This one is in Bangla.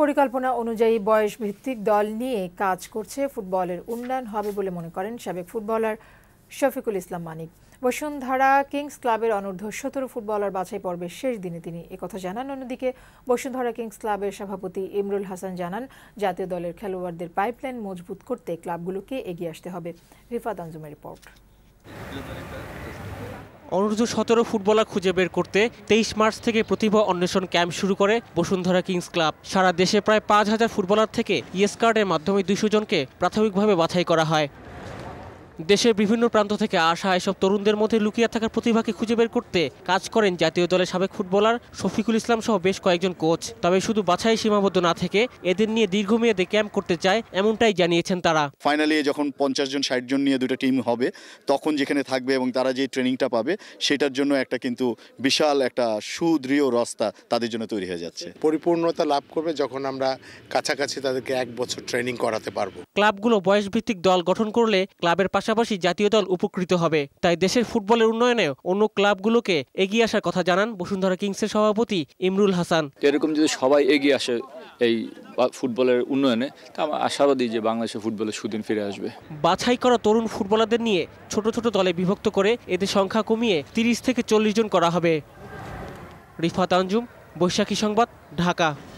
পরিকল্পনা অনুযায়ী বয়স ভিত্তিক দল নিয়ে কাজ করছে ফুটবলের উন্নয়ন হবে বলে মনে করেন সাবেক ফুটবলার শফিকুল ইসলাম মানিক বসুন্ধরা কিংস ক্লাবের অনূর্ধ্ব সতেরো ফুটবলার বাছাই পর্বের শেষ দিনে তিনি একথা জানান অন্যদিকে বসুন্ধরা কিংস ক্লাবের সভাপতি ইমরুল হাসান জানান জাতীয় দলের খেলোয়াড়দের পাইপলাইন মজবুত করতে ক্লাবগুলোকে এগিয়ে আসতে হবে রিফাত আঞ্জুমের রিপোর্ট অনূর্ধ্ব সতেরো ফুটবলার খুঁজে বের করতে তেইশ মার্চ থেকে প্রতিভা অন্বেষণ ক্যাম্প শুরু করে বসুন্ধরা কিংস ক্লাব সারা দেশে প্রায় পাঁচ হাজার ফুটবলার থেকে ইয়েস কার্ডের মাধ্যমে দুইশো জনকে প্রাথমিকভাবে বাছাই করা হয় দেশের বিভিন্ন প্রান্ত থেকে আসা এসব তরুণদের মধ্যে লুকিয়ে থাকার প্রতিভাকে খুঁজে বের করতে কাজ করেন জাতীয় দলের সাবেক ফুটবলার শফিকুল ইসলাম সহ বেশ কয়েকজন কোচ তবে শুধু বাছাই সীমাবদ্ধ না থেকে এদের নিয়ে দীর্ঘমেয়াদে ক্যাম্প করতে চায় এমনটাই জানিয়েছেন তারা ফাইনালি যখন পঞ্চাশ জন ষাট জন নিয়ে দুটো টিম হবে তখন যেখানে থাকবে এবং তারা যে ট্রেনিংটা পাবে সেটার জন্য একটা কিন্তু বিশাল একটা সুদৃঢ় রাস্তা তাদের জন্য তৈরি হয়ে যাচ্ছে পরিপূর্ণতা লাভ করবে যখন আমরা কাছাকাছি তাদেরকে এক বছর ট্রেনিং করাতে পারবো ক্লাবগুলো বয়সভিত্তিক দল গঠন করলে ক্লাবের পাশে পাশাপাশি জাতীয় দল উপকৃত হবে তাই দেশের ফুটবলের উন্নয়নে অন্য ক্লাবগুলোকে এগিয়ে আসার কথা জানান বসুন্ধরা কিংসের সভাপতি ইমরুল হাসান এরকম যদি সবাই এগিয়ে আসে এই ফুটবলের উন্নয়নে তা আমার আশাবাদী যে বাংলাদেশে ফুটবলের সুদিন ফিরে আসবে বাছাই করা তরুণ ফুটবলারদের নিয়ে ছোট ছোট দলে বিভক্ত করে এদের সংখ্যা কমিয়ে তিরিশ থেকে চল্লিশ জন করা হবে রিফাত আঞ্জুম বৈশাখী সংবাদ ঢাকা